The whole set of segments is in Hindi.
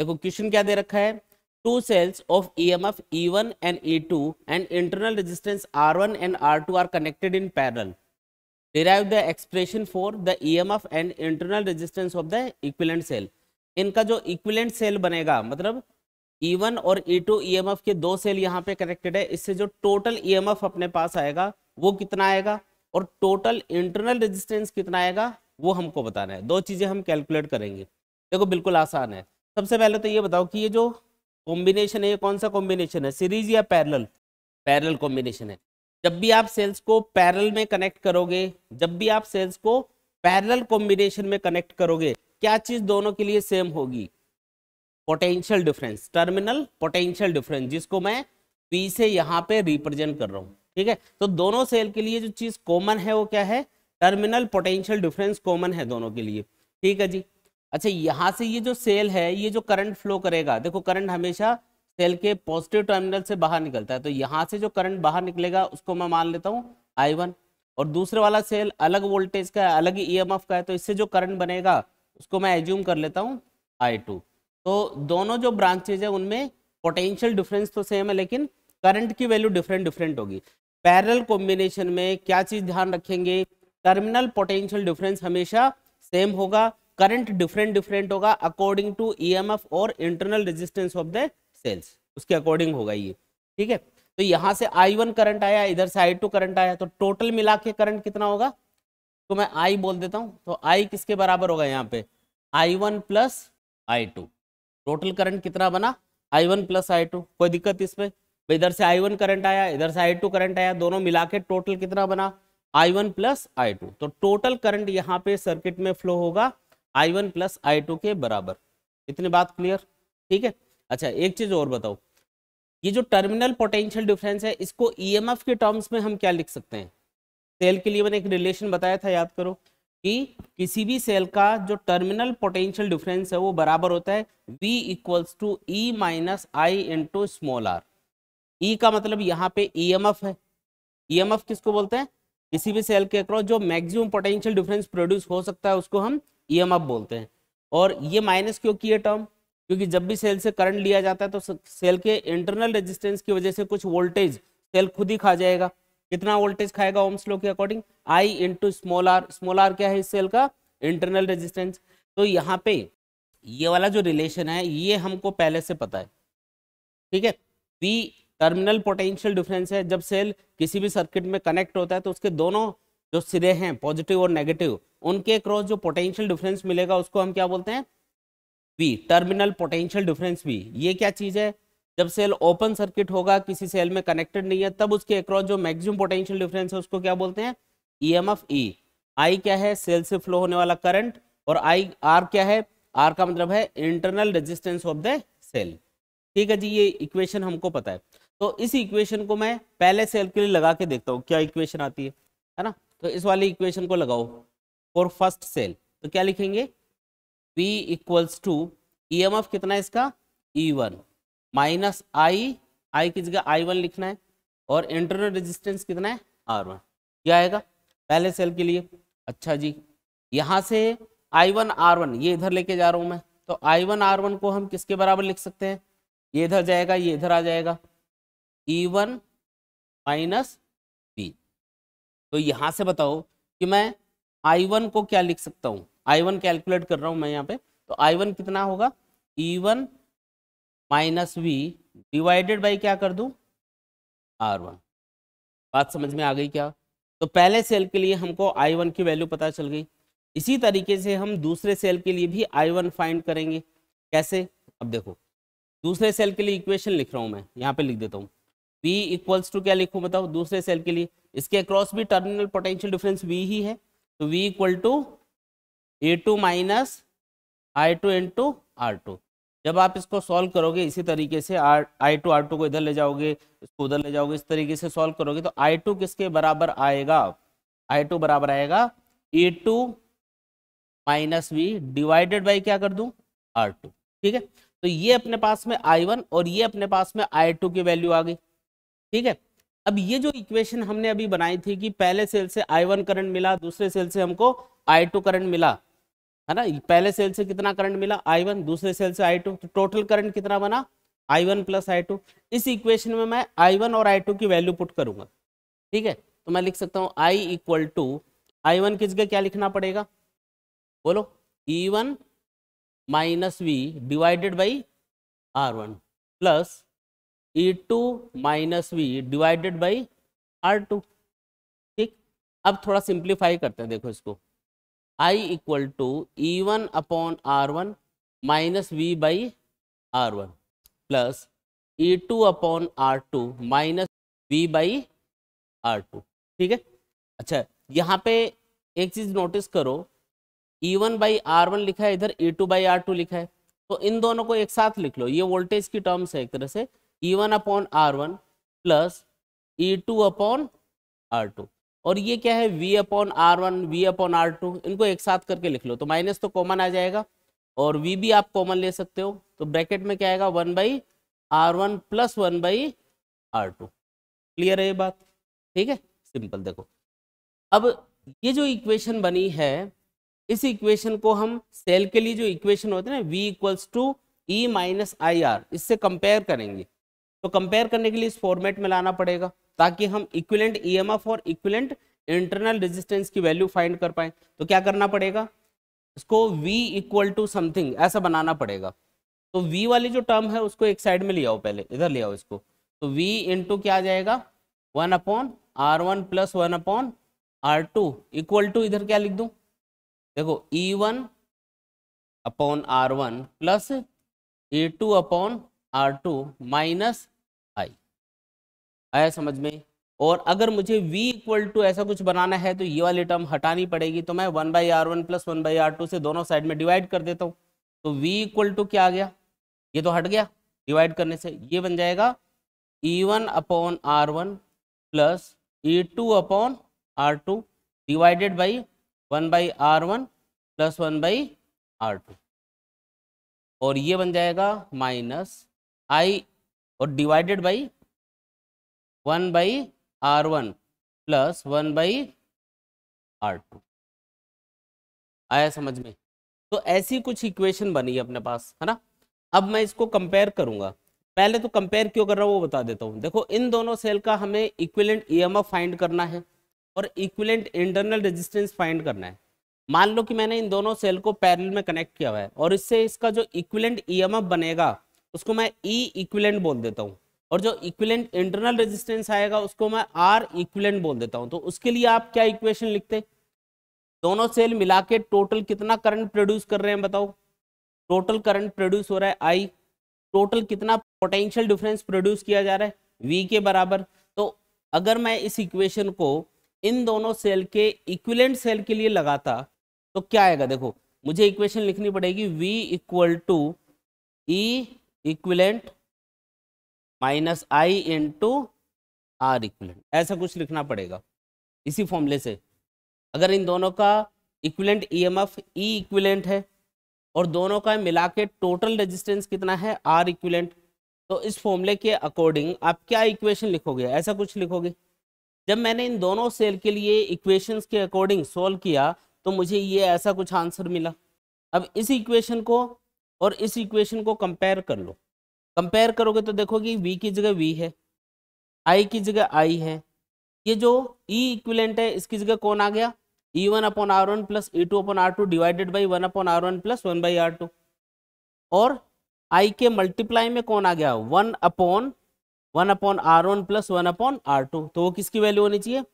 देखो क्वेश्चन क्या दे रखा है two cells of E M F E one and E two and internal resistance R one and R two are connected in parallel expression for the E M F and internal resistance of the equivalent cell इनका जो इक्विलेंट सेल बनेगा मतलब ई e वन और एम e एफ e के दो सेल यहाँ पे कनेक्टेड है इससे जो टोटल ई एम एफ अपने पास आएगा वो कितना आएगा और टोटल इंटरनल रेजिस्टेंस कितना आएगा वो हमको बताना है दो चीजें हम कैलकुलेट करेंगे देखो बिल्कुल आसान है सबसे पहले तो ये बताओ कि ये जो कॉम्बिनेशन है ये कौन सा कॉम्बिनेशन है सीरीज या पैरल पैरल कॉम्बिनेशन है जब भी आप सेल्स को पैरल में कनेक्ट करोगे जब भी आप सेल्स को पैरल कॉम्बिनेशन में कनेक्ट करोगे क्या चीज दोनों के लिए सेम होगी potential difference terminal potential difference जिसको मैं पी से यहाँ पे रिप्रेजेंट कर रहा हूँ ठीक है तो दोनों सेल के लिए जो चीज कॉमन है वो क्या है टर्मिनल पोटेंशियल डिफरेंस कॉमन है दोनों के लिए ठीक है जी अच्छा यहाँ से ये जो सेल है ये जो करंट फ्लो करेगा देखो करंट हमेशा सेल के पॉजिटिव टर्मिनल से बाहर निकलता है तो यहाँ से जो करंट बाहर निकलेगा उसको मैं मान लेता हूँ आई वन और दूसरे वाला सेल अलग वोल्टेज का है अलग एम ई का है तो इससे जो करंट बनेगा उसको मैं एज्यूम कर लेता हूँ आई टू तो दोनों जो ब्रांचेज है उनमें पोटेंशियल डिफरेंस तो सेम है लेकिन करंट की वैल्यू डिफरेंट डिफरेंट होगी पैरल कॉम्बिनेशन में क्या चीज़ ध्यान रखेंगे टर्मिनल पोटेंशियल डिफरेंस हमेशा सेम होगा करंट डिफरेंट डिफरेंट होगा अकॉर्डिंग टू ईएमएफ और internal resistance of the cells उसके अकॉर्डिंग होगा ये ठीक है तो यहां से आई वन करंट आया इधर से आई टू करंट आया तो टोटल मिला के करंट कितना होगा तो मैं आई बोल देता हूं तो आई किसके बराबर होगा यहाँ पे I one plus I two total current कितना बना I one plus I two कोई दिक्कत इसमें इधर से आई वन करंट आया इधर से आई टू करंट आया दोनों मिला के टोटल कितना बना I one plus I two तो टोटल करंट यहाँ पे सर्किट में फ्लो होगा I one plus I two के बराबर इतनी बात क्लियर ठीक है अच्छा एक चीज और बताओ ये जो टर्मिनल पोटेंशियल डिफरेंस है इसको ईएमएफ e के टर्म्स में हम क्या लिख सकते हैं सेल के लिए मैंने एक रिलेशन बताया था याद करो कि किसी भी सेल का जो टर्मिनल पोटेंशियल डिफरेंस है वो बराबर होता है v equals to E minus I into small r E का मतलब यहाँ पे ई एम एफ है ई एम एफ किसको बोलते हैं किसी भी सेल के अक्रॉस जो मैक्सिमम पोटेंशियल डिफरेंस प्रोड्यूस हो सकता है उसको हम ई एम बोलते हैं और ये माइनस क्यों की है टर्म क्योंकि जब भी सेल से करंट लिया जाता है तो सेल के इंटरनल रेजिस्टेंस की वजह से कुछ वोल्टेज सेल खुद ही खा जाएगा कितना वोल्टेज खाएगा ओम स्लो के according I into small r small r क्या है इस सेल का इंटरनल रेजिस्टेंस तो यहाँ पे ये वाला जो रिलेशन है ये हमको पहले से पता है ठीक है पी टर्मिनल पोटेंशियल डिफरेंस है जब सेल किसी भी सर्किट में कनेक्ट होता है तो उसके दोनों जो सिरे हैं पॉजिटिव और नेगेटिव उनके अक्रॉस जो पोटेंशियल डिफरेंस मिलेगा उसको हम क्या बोलते हैं V terminal potential difference V ये क्या चीज़ है जब सेल ओपन सर्किट होगा किसी सेल में कनेक्टेड नहीं है तब उसके अक्रॉस जो मैक्सिमम पोटेंशियल डिफरेंस है उसको क्या बोलते हैं ई एम एफ ई आई क्या है सेल से फ्लो होने वाला करंट और आई आर क्या है आर का मतलब है internal resistance of the cell ठीक है जी ये इक्वेशन हमको पता है तो इस इक्वेशन को मैं पहले सेल के लिए लगा के देखता हूँ क्या इक्वेशन आती है है ना तो इस वाली इक्वेशन को लगाओ फॉर फर्स्ट सेल तो क्या लिखेंगे P equals to E M F कितना है इसका E1 वन माइनस आई आई की जगह I1 लिखना है और इंटरनल रेजिस्टेंस कितना है R1 वन क्या आएगा पहले सेल के लिए अच्छा जी यहाँ से I1 R1 ये इधर लेके जा रहा हूँ मैं तो I1 R1 को हम किसके बराबर लिख सकते हैं ये इधर जाएगा ये इधर आ जाएगा E1 वन माइनस तो यहां से बताओ कि मैं आई वन को क्या लिख सकता हूं आई वन कैलकुलेट कर रहा हूं मैं यहाँ पे तो आई वन कितना होगा E one minus V divided by क्या कर दू R1 बात समझ में आ गई क्या तो पहले सेल के लिए हमको आई वन की वैल्यू पता चल गई इसी तरीके से हम दूसरे सेल के लिए भी आई वन फाइंड करेंगे कैसे अब देखो दूसरे सेल के लिए इक्वेशन लिख रहा हूं मैं यहाँ पे लिख देता हूँ बी इक्वल्स टू क्या लिखू बताओ दूसरे सेल के लिए इसके अक्रॉस भी टर्मिनल पोटेंशियल डिफरेंस वी ही है तो V equal to E two minus I two into R two जब आप इसको सॉल्व करोगे इसी तरीके से R I two R two को इधर ले जाओगे इसको उधर ले जाओगे इस तरीके से सॉल्व करोगे तो आई टू किसके बराबर आएगा आई टू बराबर आएगा E two minus V divided by क्या कर दूं आर टू ठीक है तो ये अपने पास में आई वन और ये अपने पास में आई टू की वैल्यू आ गई ठीक है अब ये जो इक्वेशन हमने अभी बनाई थी कि पहले सेल से आई वन करंट मिला दूसरे सेल से हमको आई टू करंट मिला है ना पहले सेल से कितना करंट मिला आई वन दूसरे सेल से आई टू तो टोटल करंट कितना बना I one plus I two इस इक्वेशन में मैं आई वन और आई टू की वैल्यू पुट करूंगा ठीक है तो मैं लिख सकता हूँ I equal to I one किस क्या लिखना पड़ेगा बोलो E one minus V divided by R one plus E e two minus V divided by R two ठीक अब थोड़ा सिंप्लीफाई करते हैं देखो इसको I equal to E e one upon R one minus V by R one plus E e two upon R two minus V by R two ठीक है अच्छा यहाँ पे एक चीज़ नोटिस करो E one by R one लिखा है इधर E two by R two लिखा है तो इन दोनों को एक साथ लिख लो ये वोल्टेज की टर्म्स है एक तरह से E one upon R one plus E two upon R two और ये क्या है V upon R one V upon R two इनको एक साथ करके लिख लो तो माइनस तो कॉमन आ जाएगा और वी भी आप कॉमन ले सकते हो तो ब्रैकेट में क्या आएगा one by R one plus one by R two clear है ये बात ठीक है सिंपल देखो अब ये जो इक्वेशन बनी है इस इक्वेशन को हम सेल के लिए जो इक्वेशन होते हैं ना V equals to E minus I R इससे कंपेयर करेंगे तो कंपेयर करने के लिए इस फॉर्मेट में लाना पड़ेगा ताकि हम इक्विलेंट ईएमएफ e और इक्विलेंट इंटरनल रेजिस्टेंस की वैल्यू फाइंड कर पाए तो क्या करना पड़ेगा इसको v इक्वल टू समथिंग ऐसा बनाना पड़ेगा तो v वाली जो टर्म है उसको एक साइड में ले आओ पहले इधर ले आओ इसको तो v इंटू क्या आ जाएगा one upon R one plus one upon R two equal to इधर क्या लिख दू देखो E one upon R one plus E two upon R two minus I आया समझ में और अगर मुझे v इक्वल टू ऐसा कुछ बनाना है तो ये वाली टर्म हटानी पड़ेगी तो मैं one by R one plus one by R two से दोनों साइड में डिवाइड कर देता हूँ तो v इक्वल टू क्या आ गया ये तो हट गया डिवाइड करने से ये बन जाएगा E one upon R one plus E two upon R two divided by one by R one plus one by R two और ये बन जाएगा माइनस आई और divided by one by R one plus one by R two आया समझ में तो ऐसी कुछ इक्वेशन बनी है अपने पास है ना अब मैं इसको कंपेयर करूंगा पहले तो कंपेयर क्यों कर रहा हूँ वो बता देता हूँ देखो इन दोनों सेल का हमें इक्विलेंट ईएमएफ फाइंड करना है और इक्विलेंट इंटरनल रेजिस्टेंस फाइंड करना है मान लो कि मैंने इन दोनों सेल को पैरेलल में कनेक्ट किया हुआ है और इससे इसका जो इक्विलेंट ईएमएफ बनेगा उसको मैं ई e इक्विलेंट बोल देता हूँ और जो इक्विलेंट इंटरनल रेजिस्टेंस आएगा उसको मैं आर इक्विलेंट बोल देता हूँ तो उसके लिए आप क्या इक्वेशन लिखते दोनों सेल मिला के टोटल कितना करंट प्रोड्यूस कर रहे हैं बताओ टोटल करंट प्रोड्यूस हो रहा है आई टोटल कितना पोटेंशियल डिफरेंस प्रोड्यूस किया जा रहा है वी के बराबर तो अगर मैं इस इक्वेशन को इन दोनों सेल के इक्विलेंट सेल के लिए लगाता तो क्या आएगा देखो मुझे इक्वेशन लिखनी पड़ेगी V equal to E equivalent minus I into R equivalent ऐसा कुछ लिखना पड़ेगा इसी फॉर्मूले से अगर इन दोनों का इक्विलेंट ईएमएफ ई इक्विलेंट है और दोनों का मिला के टोटल रेजिस्टेंस कितना है आर इक्विलेंट तो इस फॉर्मूले के अकॉर्डिंग आप क्या इक्वेशन लिखोगे ऐसा कुछ लिखोगे जब मैंने इन दोनों सेल के लिए इक्वेशंस के अकॉर्डिंग सॉल्व किया तो मुझे ये ऐसा कुछ आंसर मिला अब इस इक्वेशन को और इस इक्वेशन को कंपेयर कर लो कंपेयर करोगे तो देखोगे वी की जगह वी है आई की जगह आई है ये जो ई e इक्विलेंट है इसकी जगह कौन आ गया E one upon R one plus E two upon R two divided by one upon R one plus one by R two और आई के मल्टीप्लाई में कौन आ गया one upon one upon R one plus one upon R two तो वो किसकी वैल्यू होनी चाहिए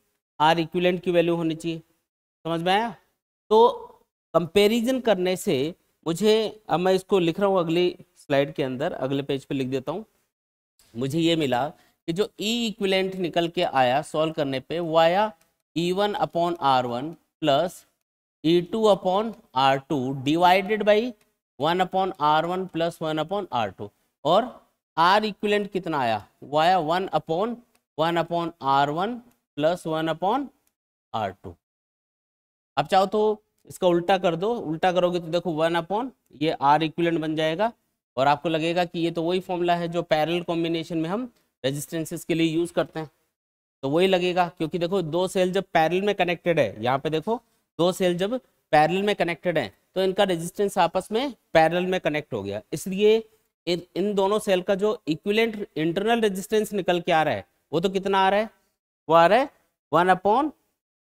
आर इक्विलेंट की वैल्यू होनी चाहिए समझ में आया तो कंपेरिजन करने से मुझे अब मैं इसको लिख रहा हूँ अगली स्लाइड के अंदर अगले पेज पे लिख देता हूँ मुझे ये मिला कि जो ई e इक्विलेंट निकल के आया सॉल्व करने पे वो आया E one upon R one plus E two upon R two divided by one upon R one plus one upon R two और आर इक्विलेंट कितना आया वो आया one upon one upon R one plus one upon R two अब चाहो तो इसका उल्टा कर दो उल्टा करोगे तो देखो वन अपॉन ये आर इक्विलेंट बन जाएगा और आपको लगेगा कि ये तो वही फॉर्मूला है जो पैरल कॉम्बिनेशन में हम रेजिस्टेंसेस के लिए यूज करते हैं तो वही लगेगा क्योंकि देखो दो सेल जब पैरल में कनेक्टेड है यहाँ पे देखो दो सेल जब पैरल में कनेक्टेड है तो इनका रेजिस्टेंस आपस में पैरल में कनेक्ट हो गया इसलिए इन, दोनों सेल का जो इक्विलेंट इंटरनल रेजिस्टेंस निकल के आ रहा है वो तो कितना आ रहा है वो आ रहा है one upon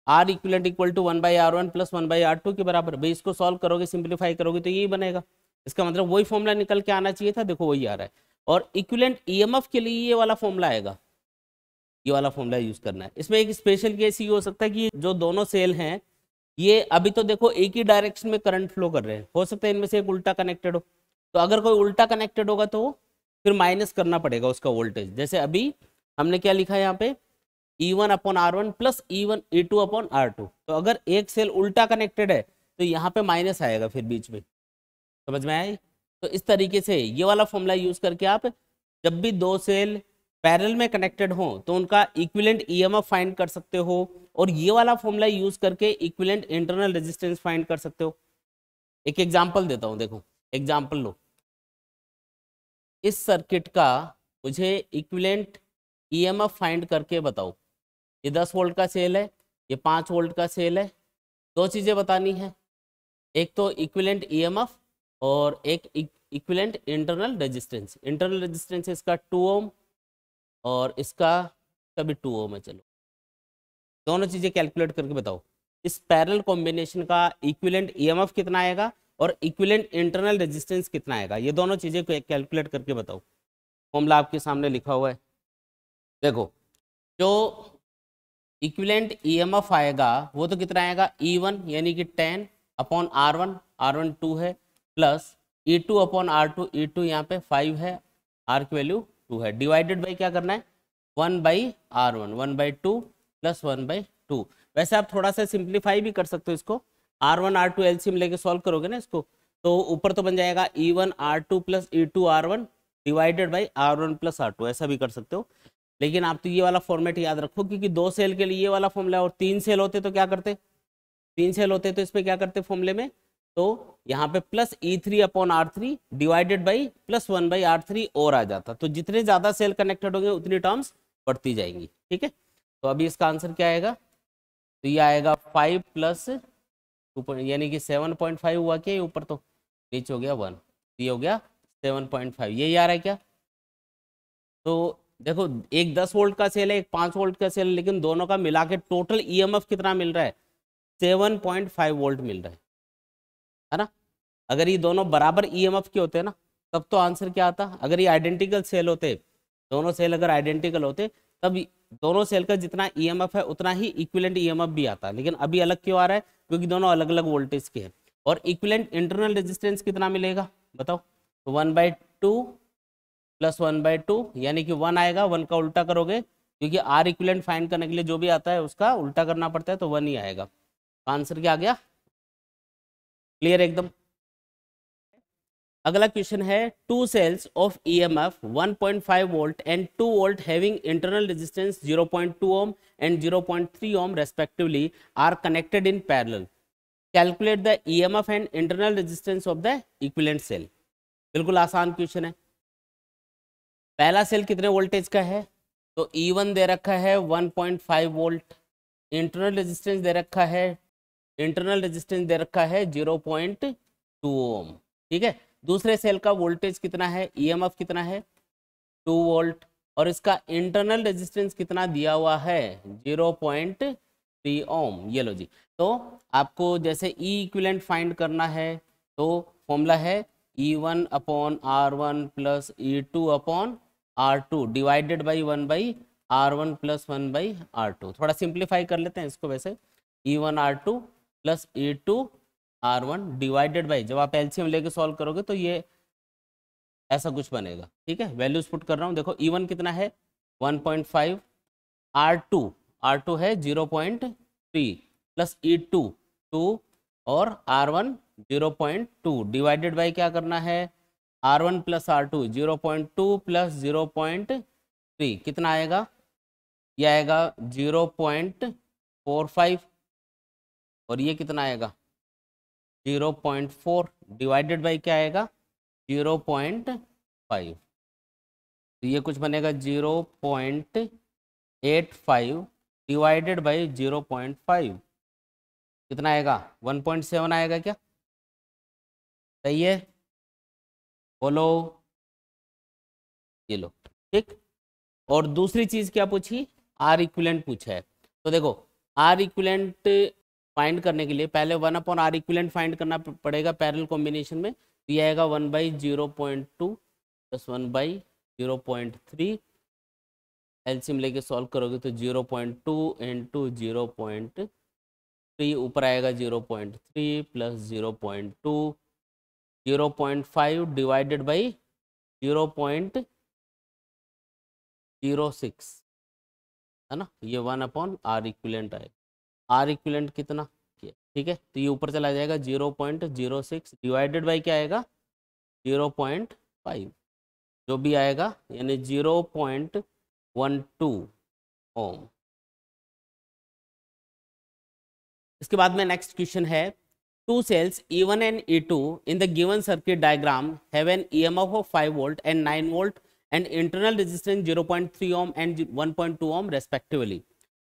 R equivalent equal to one by R one plus one by R two के बराबर भाई इसको सॉल्व करोगे सिंप्लीफाई करोगे तो यही बनेगा इसका मतलब वही फॉर्मूला निकल के आना चाहिए था देखो वही आ रहा है और इक्वलेंट ईएमएफ e के लिए ये वाला फॉर्मूला आएगा ये वाला फॉर्मूला यूज करना है इसमें एक स्पेशल केस ये हो सकता है कि जो दोनों सेल हैं ये अभी तो देखो एक ही डायरेक्शन में करंट फ्लो कर रहे हैं हो सकता है इनमें से एक उल्टा कनेक्टेड हो तो अगर कोई उल्टा कनेक्टेड होगा तो फिर माइनस करना पड़ेगा उसका वोल्टेज जैसे अभी हमने क्या लिखा है यहाँ पे E one upon R one plus E one E two upon R two तो अगर एक सेल उल्टा कनेक्टेड है तो यहाँ पे माइनस आएगा फिर बीच में समझ में आए तो इस तरीके से ये वाला फॉर्मूला यूज करके आप जब भी दो सेल पैरल में कनेक्टेड हो तो उनका इक्विलेंट ईएमएफ फाइंड कर सकते हो और ये वाला फॉर्मूला यूज करके इक्विलेंट इंटरनल रेजिस्टेंस फाइंड कर सकते हो एक एग्जांपल देता हूं देखो एग्जांपल लो इस सर्किट का मुझे इक्विलेंट ईएमएफ फाइंड करके बताओ ये दस वोल्ट का सेल है ये पाँच वोल्ट का सेल है दो चीज़ें बतानी है एक तो इक्विलेंट ईएमएफ e और एक equivalent internal resistance internal resistance इसका टू ओम और इसका कभी टू ओम है चलो दोनों चीज़ें कैलकुलेट करके बताओ इस पैरल कॉम्बिनेशन का इक्विलेंट ईएमएफ e कितना आएगा और इक्विलेंट इंटरनल रेजिस्टेंस कितना आएगा ये दोनों चीज़ें कैलकुलेट करके बताओ मामला आपके सामने लिखा हुआ है देखो जो इक्विलेंट ईएमएफ e आएगा वो तो कितना आएगा ई e वन यानी कि ten upon R one R one two है plus E two upon R two E two यहाँ पे फाइव है आर की वैल्यू टू है डिवाइडेड बाई क्या करना है one by R one one by two plus one by two वैसे आप थोड़ा सा सिंप्लीफाई भी कर सकते हो इसको R one R two L C में लेके सॉल्व करोगे ना इसको तो ऊपर तो बन जाएगा E one R two plus E two R one divided by R one plus R two ऐसा भी कर सकते हो लेकिन आप तो ये वाला फॉर्मेट याद रखो क्योंकि दो सेल के लिए ये वाला फॉर्मूला और तीन सेल होते तो क्या करते तीन सेल होते तो इसमें क्या करते फॉर्मूले में तो यहाँ पे plus E three upon R three divided by plus one by R three और आ जाता तो जितने ज्यादा सेल कनेक्टेड होंगे उतनी टर्म्स बढ़ती जाएंगी ठीक है तो अभी इसका आंसर क्या आएगा तो ये आएगा फाइव प्लस टू यानी कि सेवन पॉइंट फाइव हुआ क्या ऊपर तो नीचे हो गया वन ये हो गया सेवन पॉइंट फाइव यही आ रहा है क्या तो देखो एक दस वोल्ट का सेल है एक पांच वोल्ट का सेल है लेकिन दोनों का मिला के टोटल ईएमएफ कितना मिल रहा है सेवन पॉइंट फाइव वोल्ट मिल रहा है है ना अगर ये दोनों बराबर ईएमएफ e के होते ना तब तो आंसर क्या आता अगर ये आइडेंटिकल सेल होते दोनों सेल अगर आइडेंटिकल होते तब दोनों सेल का जितना एफ e है उतना ही इक्विलेंट एफ e भी आता लेकिन अभी अलग क्यों आ रहा है क्योंकि दोनों अलग अलग वोल्टेज के हैं और इक्विलेंट इंटरनल रेजिस्टेंस कितना मिलेगा बताओ one by two plus one by two यानी कि वन आएगा वन का उल्टा करोगे क्योंकि आर इक्विलेंट फाइंड करने के लिए जो भी आता है उसका उल्टा करना पड़ता है तो वन ही आएगा आंसर क्या आ गया क्लियर एकदम अगला क्वेश्चन है two cells of EMF 1.5 volt and 2 volt having internal resistance 0.2 ohm and 0.3 ohm respectively are connected in parallel calculate the EMF and internal resistance of the equivalent cell बिल्कुल आसान क्वेश्चन है पहला सेल कितने वोल्टेज का है तो ई e वन दे रखा है 1.5 वोल्ट इंटरनल रेजिस्टेंस दे रखा है इंटरनल रेजिस्टेंस दे रखा है 0.2 ओम ठीक है दूसरे सेल का वोल्टेज कितना है ईएमएफ e कितना है 2 वोल्ट और इसका इंटरनल रेजिस्टेंस कितना दिया हुआ है 0.3 ओम ये लो जी तो आपको जैसे ई इक्विलेंट फाइंड करना है तो फॉर्मूला है E one upon R one plus E two upon R two divided by one by R one plus one by R two थोड़ा सिंप्लीफाई कर लेते हैं इसको वैसे E one R two plus E two R one divided by जब आप एलसीएम लेके सॉल्व करोगे तो ये ऐसा कुछ बनेगा ठीक है वैल्यूज पुट कर रहा हूँ देखो ई e वन कितना है one point five R two R two है zero point three plus E two two और R one zero point two divided by क्या करना है R one plus R two zero point two plus zero point three कितना आएगा ये आएगा जीरो पॉइंट फोर फाइव और ये कितना आएगा zero point four divided by क्या आएगा जीरो पॉइंट फाइव तो ये कुछ बनेगा zero point eight five divided by zero point five कितना आएगा वन पॉइंट सेवन आएगा क्या सही है बोलो ये लो ठीक और दूसरी चीज क्या पूछी आर इक्विलेंट पूछा है तो देखो आर इक्विलेंट फाइंड करने के लिए पहले one upon R equivalent find करना पड़ेगा पैरल कॉम्बिनेशन में तो यह आएगा one by zero point two plus one by zero point three LCM लेके सॉल्व करोगे तो zero point two into zero point three ऊपर आएगा zero point three plus zero point two zero point five divided by zero point zero six है ना ये वन अपॉन आर इक्विलेंट आएगा आर इक्विलेंट कितना ठीक है तो ये ऊपर चला जाएगा zero point zero six divided by क्या आएगा जीरो पॉइंट फाइव जो भी आएगा यानी zero point one two ohm इसके बाद में नेक्स्ट क्वेश्चन है two cells E1 and E2 in the given circuit diagram have an EMF of 5 volt and 9 volt and internal resistance 0.3 ohm and 1.2 ohm respectively.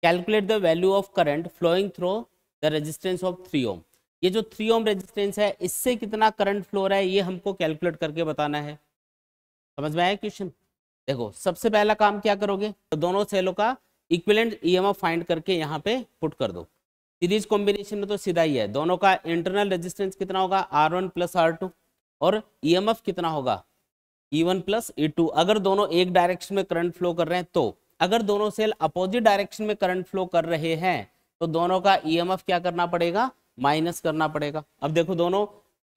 Calculate the value of current flowing through the resistance of 3 ohm. ये जो 3 ओम रेजिस्टेंस है इससे कितना करंट फ्लो रहा है ये हमको कैलकुलेट करके बताना है समझ में आया क्वेश्चन देखो सबसे पहला काम क्या करोगे तो दोनों सेलों का इक्विवेलेंट ईएमएफ फाइंड करके यहाँ पे पुट कर दो सीरीज कॉम्बिनेशन में तो सीधा ही है दोनों का इंटरनल रेजिस्टेंस कितना होगा R one plus R two और ई एम एफ कितना होगा E e one plus E e two अगर दोनों एक डायरेक्शन में करंट फ्लो कर रहे हैं तो अगर दोनों सेल अपोजिट डायरेक्शन में करंट फ्लो कर रहे हैं तो दोनों का ई एम एफ क्या करना पड़ेगा माइनस करना पड़ेगा अब देखो दोनों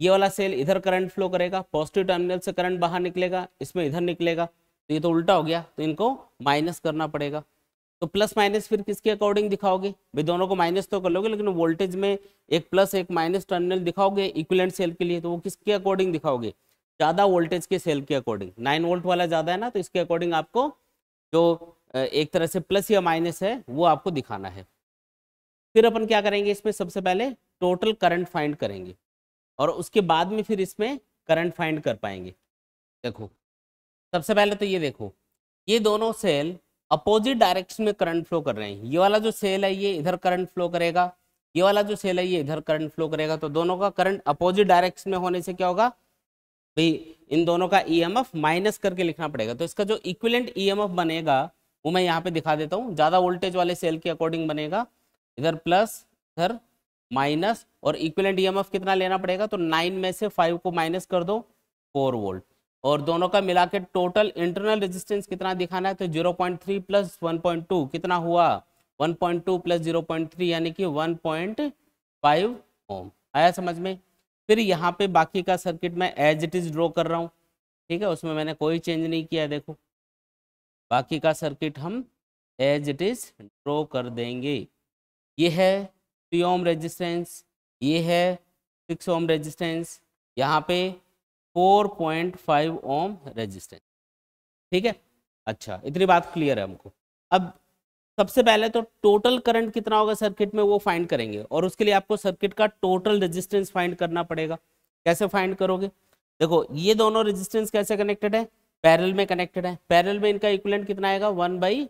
ये वाला सेल इधर करंट फ्लो करेगा पॉजिटिव टर्मिनल से करंट बाहर निकलेगा इसमें इधर निकलेगा तो ये तो उल्टा हो गया तो इनको माइनस करना पड़ेगा तो प्लस माइनस फिर किसके अकॉर्डिंग दिखाओगे भाई दोनों को माइनस तो कर लोगे लेकिन वोल्टेज में एक प्लस एक माइनस टर्मिनल दिखाओगे इक्विलेंट सेल के लिए तो वो किसके अकॉर्डिंग दिखाओगे ज़्यादा वोल्टेज के सेल के अकॉर्डिंग नाइन वोल्ट वाला ज़्यादा है ना तो इसके अकॉर्डिंग आपको जो एक तरह से प्लस या माइनस है वो आपको दिखाना है फिर अपन क्या करेंगे इसमें सबसे पहले टोटल करंट फाइंड करेंगे और उसके बाद में फिर इसमें करंट फाइंड कर पाएंगे देखो सबसे पहले तो ये देखो ये दोनों सेल अपोजिट डायरेक्शन में करंट फ्लो कर रहे हैं ये वाला जो सेल है ये इधर करंट फ्लो करेगा ये वाला जो सेल है ये इधर करंट फ्लो करेगा तो दोनों का करंट अपोजिट डायरेक्शन में होने से क्या होगा भाई इन दोनों का ई e माइनस करके लिखना पड़ेगा तो इसका जो इक्विलेंट ई e बनेगा वो मैं यहाँ पे दिखा देता हूँ ज्यादा वोल्टेज वाले सेल के अकॉर्डिंग बनेगा इधर प्लस इधर माइनस और इक्विलेंट ई e कितना लेना पड़ेगा तो नाइन में से फाइव को माइनस कर दो फोर वोल्ट और दोनों का मिला के टोटल इंटरनल रेजिस्टेंस कितना दिखाना है तो 0.3 प्लस वन कितना हुआ 1.2 प्लस जीरो यानी कि 1.5 ओम आया समझ में फिर यहाँ पे बाकी का सर्किट मैं एज इट इज़ ड्रॉ कर रहा हूँ ठीक है उसमें मैंने कोई चेंज नहीं किया देखो बाकी का सर्किट हम एज इट इज़ ड्रॉ कर देंगे ये है थ्री ओम रेजिस्टेंस ये है सिक्स ओम रेजिस्टेंस यहाँ पे 4.5 ओम रेजिस्टेंस ठीक है अच्छा इतनी बात क्लियर है हमको अब सबसे पहले तो टोटल करंट कितना होगा सर्किट में वो फाइंड करेंगे और उसके लिए आपको सर्किट का टोटल रेजिस्टेंस फाइंड करना पड़ेगा कैसे फाइंड करोगे देखो ये दोनों रेजिस्टेंस कैसे कनेक्टेड है पैरल में कनेक्टेड है पैरल में इनका इक्वलेंट कितना आएगा one by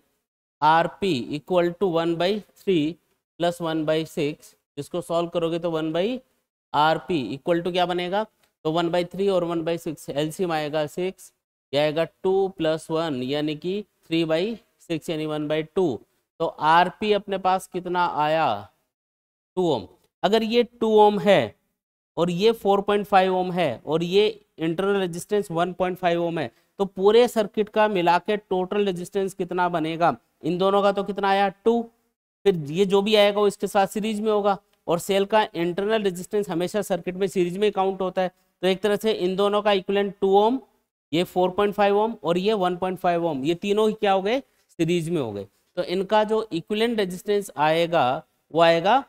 R P equal to one by three plus one by six जिसको सॉल्व करोगे तो one by R P equal to क्या बनेगा तो वन बाई थ्री और वन बाई सिक्स एल्सियम आएगा सिक्स यह आएगा टू प्लस वन यानी कि थ्री बाई सिक्स यानी वन बाई टू तो आर पी अपने पास कितना आया टू ओम अगर ये टू ओम है और ये फोर पॉइंट फाइव ओम है और ये internal resistance one point five ohm है तो पूरे सर्किट का मिला के टोटल रेजिस्टेंस कितना बनेगा इन दोनों का तो कितना आया टू फिर ये जो भी आएगा वो इसके साथ सीरीज में होगा और सेल का इंटरनल रेजिस्टेंस हमेशा सर्किट में सीरीज में काउंट होता है तो एक तरह से इन दोनों का इक्वलेंट टू ओम ये 4.5 ओम और ये 1.5 ओम ये तीनों ही क्या हो गए सीरीज में हो गए तो इनका जो इक्वलेंट रेजिस्टेंस आएगा वो आएगा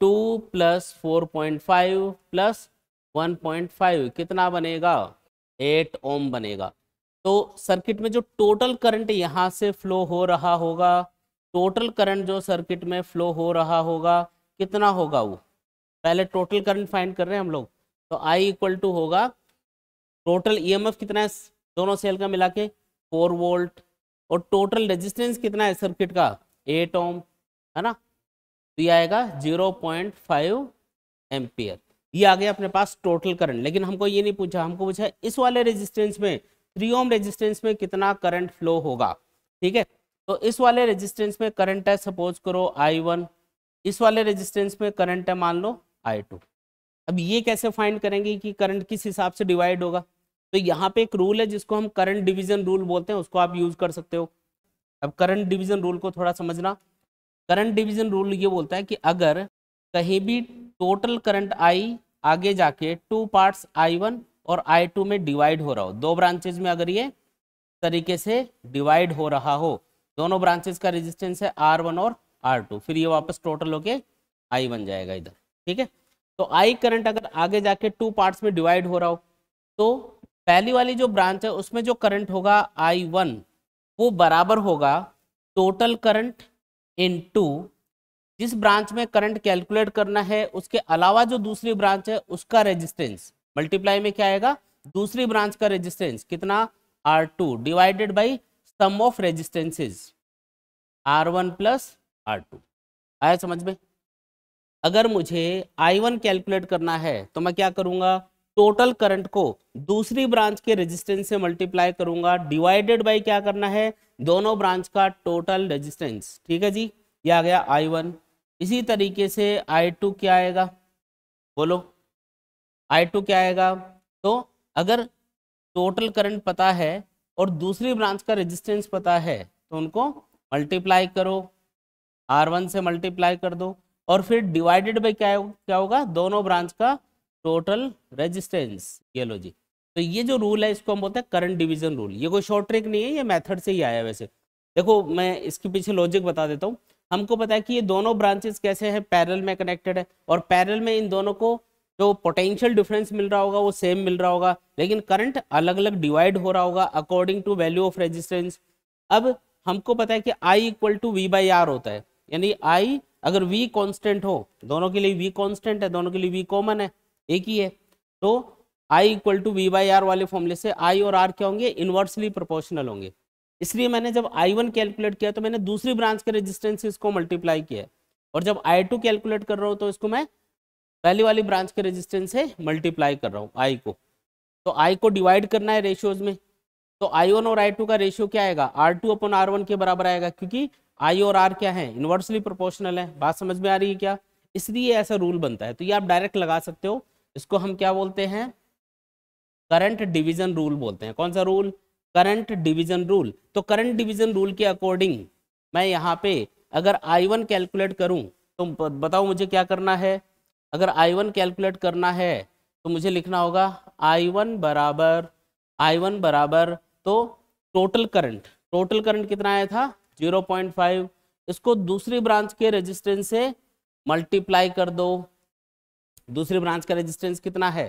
two plus four point five plus one point five कितना बनेगा एट ओम बनेगा तो सर्किट में जो टोटल करंट यहाँ से फ्लो हो रहा होगा टोटल करंट जो सर्किट में फ्लो हो रहा होगा कितना होगा वो पहले टोटल करंट फाइंड कर रहे हैं हम लोग तो आई इक्वल टू होगा टोटल ईएमएफ कितना है दोनों सेल का मिला के फोर वोल्ट और टोटल रेजिस्टेंस कितना है सर्किट का एट ओम है ना तो ये आएगा जीरो पॉइंट फाइव एम्पियर ये आ गया अपने पास टोटल करंट लेकिन हमको ये नहीं पूछा हमको पूछा इस वाले रेजिस्टेंस में थ्री ओम रेजिस्टेंस में कितना करंट फ्लो होगा ठीक है तो इस वाले रेजिस्टेंस में करंट है सपोज करो आई वन इस वाले रेजिस्टेंस में करंट है मान लो आई टू अब ये कैसे फाइंड करेंगे कि करंट किस हिसाब से डिवाइड होगा तो यहाँ पे एक रूल है जिसको हम करंट डिवीजन रूल बोलते हैं उसको आप यूज कर सकते हो अब करंट डिवीजन रूल को थोड़ा समझना करंट डिवीजन रूल ये बोलता है कि अगर कहीं भी टोटल करंट आई आगे जाके टू पार्ट्स आई वन और आई टू में डिवाइड हो रहा हो दो ब्रांचेज में अगर ये तरीके से डिवाइड हो रहा हो दोनों ब्रांचेज का रेजिस्टेंस है आर वन और आर टू फिर ये वापस टोटल होके आई बन जाएगा इधर ठीक है तो आई करंट अगर आगे जाके टू पार्ट्स में डिवाइड हो रहा हो तो पहली वाली जो ब्रांच है उसमें जो करंट होगा आई वन वो बराबर होगा टोटल करंट इन टू जिस ब्रांच में करंट कैलकुलेट करना है उसके अलावा जो दूसरी ब्रांच है उसका रेजिस्टेंस मल्टीप्लाई में क्या आएगा दूसरी ब्रांच का रेजिस्टेंस कितना R two divided by sum of resistances R one plus R two आया समझ में अगर मुझे आई वन कैलकुलेट करना है तो मैं क्या करूंगा टोटल करंट को दूसरी ब्रांच के रेजिस्टेंस से मल्टीप्लाई करूंगा डिवाइडेड बाय क्या करना है दोनों ब्रांच का टोटल रेजिस्टेंस ठीक है जी ये आ गया आई वन इसी तरीके से आई टू क्या आएगा बोलो आई टू क्या आएगा तो अगर टोटल करंट पता है और दूसरी ब्रांच का रेजिस्टेंस पता है तो उनको मल्टीप्लाई करो आर वन से मल्टीप्लाई कर दो और फिर डिवाइडेड बाई क्या क्या होगा दोनों ब्रांच का टोटल रेजिस्टेंस ये लो जी तो ये जो रूल है इसको हम बोलते हैं करंट डिवीजन रूल ये कोई शॉर्ट ट्रिक नहीं है ये मेथड से ही आया है वैसे देखो मैं इसके पीछे लॉजिक बता देता हूँ हमको पता है कि ये दोनों ब्रांचेस कैसे हैं पैरल में कनेक्टेड है और पैरल में इन दोनों को जो पोटेंशियल डिफरेंस मिल रहा होगा वो सेम मिल रहा होगा लेकिन करंट अलग अलग डिवाइड हो रहा होगा according to value of resistance अब हमको पता है कि I equal to V by R होता है यानी आई अगर v कांस्टेंट हो दोनों के लिए v कांस्टेंट है दोनों के लिए v कॉमन है एक ही है तो i equal to V by R वाले फॉर्मूले से i और r क्या होंगे इन्वर्सली प्रोपोर्शनल होंगे इसलिए मैंने जब i1 कैलकुलेट किया तो मैंने दूसरी ब्रांच के रेजिस्टेंस इसको मल्टीप्लाई किया और जब i2 कैलकुलेट कर रहा हूँ तो इसको मैं पहली वाली ब्रांच के रेजिस्टेंस से मल्टीप्लाई कर रहा हूँ आई को तो आई को डिवाइड करना है रेशियोज में तो आई वन और आई टू का रेशियो क्या आएगा R two upon R one के बराबर आएगा क्योंकि आई और आर क्या है इन्वर्सली प्रोपोर्शनल है बात समझ में आ रही है क्या इसलिए ऐसा रूल बनता है तो ये आप डायरेक्ट लगा सकते हो इसको हम क्या बोलते हैं करंट डिवीजन रूल बोलते हैं कौन सा रूल करंट डिवीजन रूल तो करंट डिवीजन रूल के अकॉर्डिंग मैं यहाँ पे अगर आई वन कैलकुलेट करूँ तो बताओ मुझे क्या करना है अगर आई वन कैलकुलेट करना है तो मुझे लिखना होगा आई वन बराबर आई वन बराबर तो टोटल करंट टोटल करंट कितना आया था 0.5 इसको दूसरी ब्रांच के रेजिस्टेंस से मल्टीप्लाई कर दो दूसरी ब्रांच का रेजिस्टेंस कितना है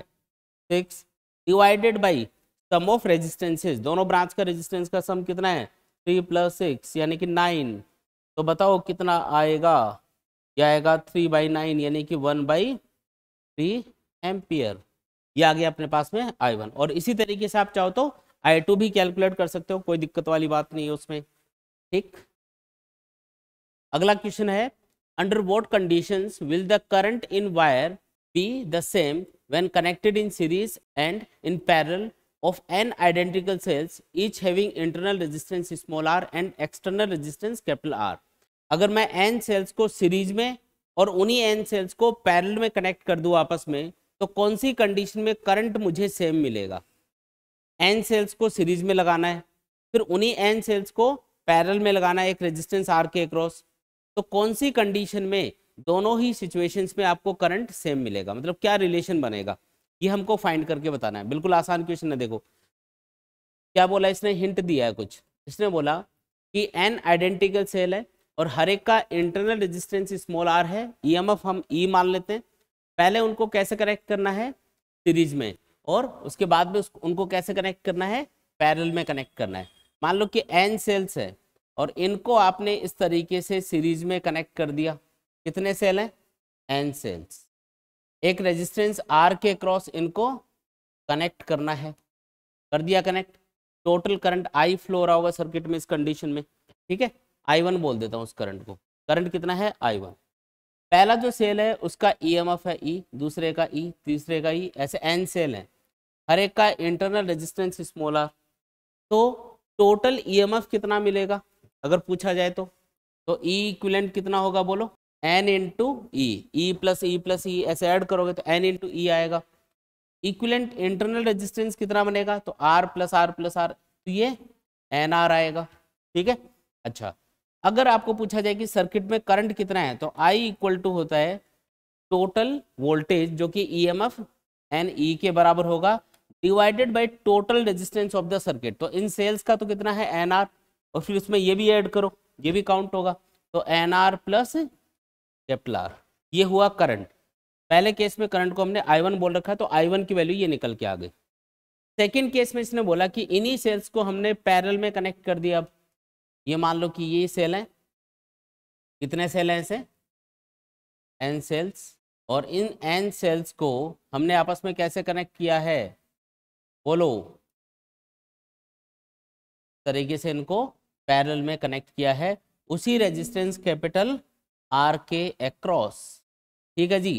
six divided by sum of resistances दोनों ब्रांच का रेजिस्टेंस का सम कितना है थ्री प्लस सिक्स यानी कि नाइन तो बताओ कितना आएगा यह आएगा थ्री बाई नाइन यानी कि वन बाई थ्री एम्पियर यह आ गया अपने पास में आई वन और इसी तरीके से आप चाहो तो आई टू भी कैलकुलेट कर सकते हो कोई दिक्कत वाली बात नहीं है उसमें ठीक अगला क्वेश्चन है under what condition will the current in wire B the same when connected in series and in parallel of N identical cells each having internal resistance small R and external resistance capital R अगर मैं एन सेल्स को सीरीज में और उन्हीं एन सेल्स को पैरल में कनेक्ट कर दूं आपस में तो कौन सी कंडीशन में करंट मुझे सेम मिलेगा एन सेल्स को सीरीज में लगाना है फिर उन्हीं एन सेल्स को पैरल में लगाना एक रेजिस्टेंस आर के क्रॉस तो कौन सी कंडीशन में दोनों ही सिचुएशंस में आपको करंट सेम मिलेगा मतलब क्या रिलेशन बनेगा ये हमको फाइंड करके बताना है बिल्कुल आसान क्वेश्चन है देखो क्या बोला इसने हिंट दिया है कुछ इसने बोला कि एन आइडेंटिकल सेल है और हर एक का इंटरनल रेजिस्टेंस स्मॉल आर है एफ e हम ई e मान लेते हैं पहले उनको कैसे कनेक्ट करना है सीरीज में और उसके बाद में उनको कैसे कनेक्ट करना है पैरल में कनेक्ट करना है मान लो कि एन सेल्स है और इनको आपने इस तरीके से सीरीज में कनेक्ट कर दिया कितने सेल हैं एन सेल्स एक रेजिस्टेंस आर के क्रॉस इनको कनेक्ट करना है कर दिया connect total current I flow रहा होगा सर्किट में इस कंडीशन में ठीक है आई वन बोल देता हूँ उस करंट को करंट कितना है आई वन पहला जो सेल है उसका ई एम एफ है ई e, दूसरे का ई e, तीसरे का ई e, ऐसे एन सेल है हर एक का इंटरनल रेजिस्टेंस स्मॉल आर तो टोटल ईएमएफ e कितना मिलेगा अगर पूछा जाए तो तो ई e इक्विलेंट कितना होगा बोलो N in E E plus E plus E ऐसे ऐड करोगे तो एन इंटू ई आएगा इक्विलेंट इंटरनल रेजिस्टेंस कितना बनेगा तो R plus R plus R तो ये एन आर आएगा ठीक है अच्छा अगर आपको पूछा जाए कि सर्किट में करंट कितना है तो आई इक्वल टू होता है टोटल वोल्टेज जो कि E M F N E के बराबर होगा divided by total resistance of the circuit तो इन सेल्स का तो कितना है एन आर और फिर उसमें ये भी ऐड करो ये भी काउंट होगा तो N R plus capital R ये हुआ करंट पहले केस में करंट को हमने आई वन बोल रखा है तो आई वन की वैल्यू ये निकल के आ गई सेकेंड केस में इसने बोला कि इन्हीं सेल्स को हमने पैरल में कनेक्ट कर दिया अब ये मान लो कि ये सेल हैं कितने सेल हैं इसे एन सेल्स और इन एन सेल्स को हमने आपस में कैसे कनेक्ट किया है बोलो तरीके से इनको पैरल में कनेक्ट किया है उसी रेजिस्टेंस कैपिटल आर के एक्रॉस ठीक है जी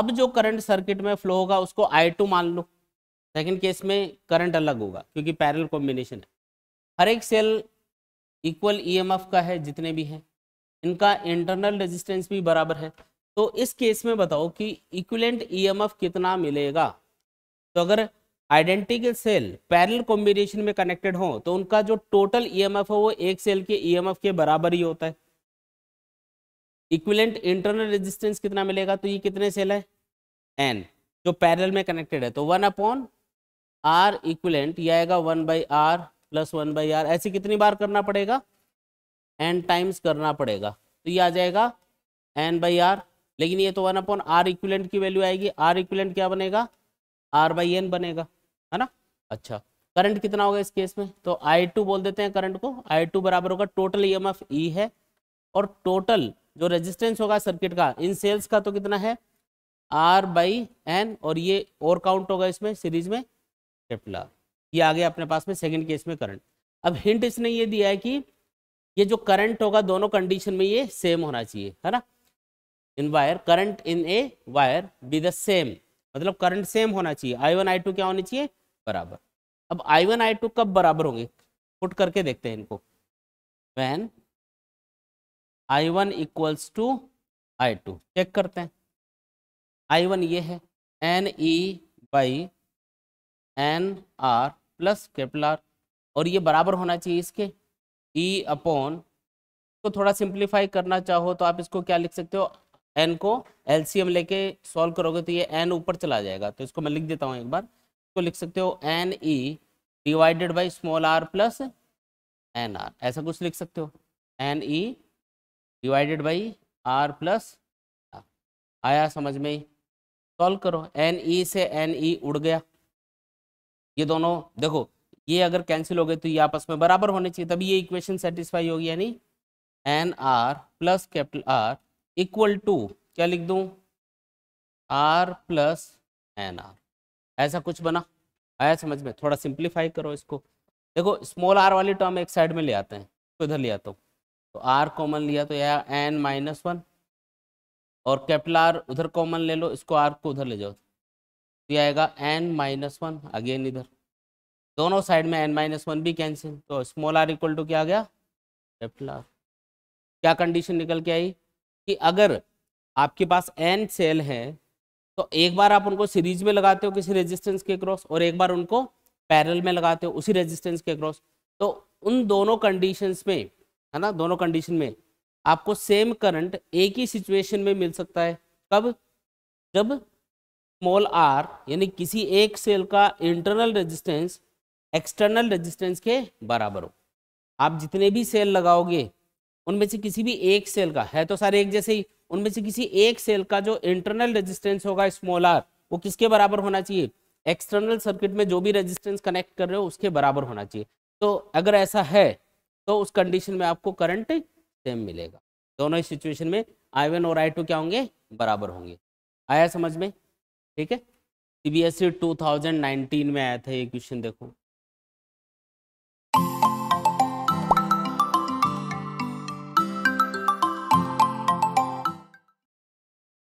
अब जो करंट सर्किट में फ्लो होगा उसको आई टू मान लो सेकंड केस में करंट अलग होगा क्योंकि पैरल कॉम्बिनेशन है हर एक सेल इक्वल ईएमएफ e का है जितने भी हैं इनका इंटरनल रेजिस्टेंस भी बराबर है तो इस केस में बताओ कि इक्वलेंट ईएमएफ e कितना मिलेगा तो अगर आइडेंटिकल सेल पैरल कॉम्बिनेशन में कनेक्टेड हो तो उनका जो टोटल ईएमएफ e है वो एक सेल के ईएमएफ e के बराबर ही होता है इक्विलेंट इंटरनल रेजिस्टेंस कितना मिलेगा तो ये कितने सेल है एन जो पैरल में कनेक्टेड है तो वन अपॉन आर इक्विलेंट यह आएगा one by R plus one by R ऐसे कितनी बार करना पड़ेगा एन टाइम्स करना पड़ेगा तो ये आ जाएगा एन बाई आर लेकिन ये तो वन अपॉन आर इक्विलेंट की वैल्यू आएगी आर इक्विलेंट क्या बनेगा आर बाई एन बनेगा अच्छा करंट कितना होगा इस केस में तो आई टू बोल देते हैं करंट को आई टू बराबर होगा total E M F E है और टोटल जो रेजिस्टेंस होगा सर्किट का इन सेल्स का तो कितना है आर बाई एन और ये और काउंट होगा इसमें सीरीज में ट्रिपला ये आ गया अपने पास में सेकेंड केस में करंट अब हिंट इसने ये दिया है कि ये जो करंट होगा दोनों कंडीशन में ये सेम होना चाहिए है ना in wire current in A wire B the same मतलब करंट सेम होना चाहिए आई वन आई टू क्या होनी चाहिए बराबर अब आई वन आई टू कब बराबर होंगे पुट करके देखते हैं इनको वैन I1 one equals to I check करते हैं I1 ये है N E by N R plus capital R और ये बराबर होना चाहिए इसके ई अपॉन को थोड़ा सिंप्लीफाई करना चाहो तो आप इसको क्या लिख सकते हो एन को एलसीएम लेके सॉल्व करोगे तो ये एन ऊपर चला जाएगा तो इसको मैं लिख देता हूँ एक बार इसको लिख सकते हो N E divided by small R plus N R ऐसा कुछ लिख सकते हो N E divided by R plus आया समझ में सॉल्व करो एन ई e से एन ई e उड़ गया ये दोनों देखो ये अगर कैंसिल हो गए तो ये आपस में बराबर होने चाहिए तभी ये इक्वेशन सेटिस्फाई होगी यानी N R plus capital R equal to क्या लिख दू आर प्लस एन आर ऐसा कुछ बना आया समझ में थोड़ा सिंप्लीफाई करो इसको देखो स्मॉल आर वाली टर्म एक साइड में ले आते हैं इसको इधर ले आता हूँ तो आर कॉमन लिया तो यह एन माइनस वन और कैपिटल आर उधर कॉमन ले लो इसको आर को उधर ले जाओ तो यह आएगा एन माइनस वन अगेन इधर दोनों साइड में एन माइनस वन भी कैंसिल तो स्मॉल आर इक्वल टू क्या आ गया कैपिटल आर क्या कंडीशन निकल के आई कि अगर आपके पास एन सेल है तो एक बार आप उनको सीरीज में लगाते हो किसी रेजिस्टेंस के क्रॉस और एक बार उनको पैरल में लगाते हो उसी रेजिस्टेंस के क्रॉस तो उन दोनों कंडीशन में है ना दोनों कंडीशन में आपको सेम करंट एक ही सिचुएशन में मिल सकता है कब जब स्मॉल आर यानी किसी एक सेल का इंटरनल रेजिस्टेंस एक्सटर्नल रेजिस्टेंस के बराबर हो आप जितने भी सेल लगाओगे उनमें से किसी भी एक सेल का है तो सारे एक जैसे ही उनमें से किसी एक सेल का जो इंटरनल रेजिस्टेंस होगा स्मॉल आर वो किसके बराबर होना चाहिए एक्सटर्नल सर्किट में जो भी रेजिस्टेंस कनेक्ट कर रहे हो उसके बराबर होना चाहिए तो अगर ऐसा है तो उस कंडीशन में आपको करंट सेम मिलेगा दोनों ही सिचुएशन में आई वन और आई टू क्या होंगे बराबर होंगे आया समझ में ठीक है सी थाउजेंड नाइनटीन में आया था ये क्वेश्चन देखो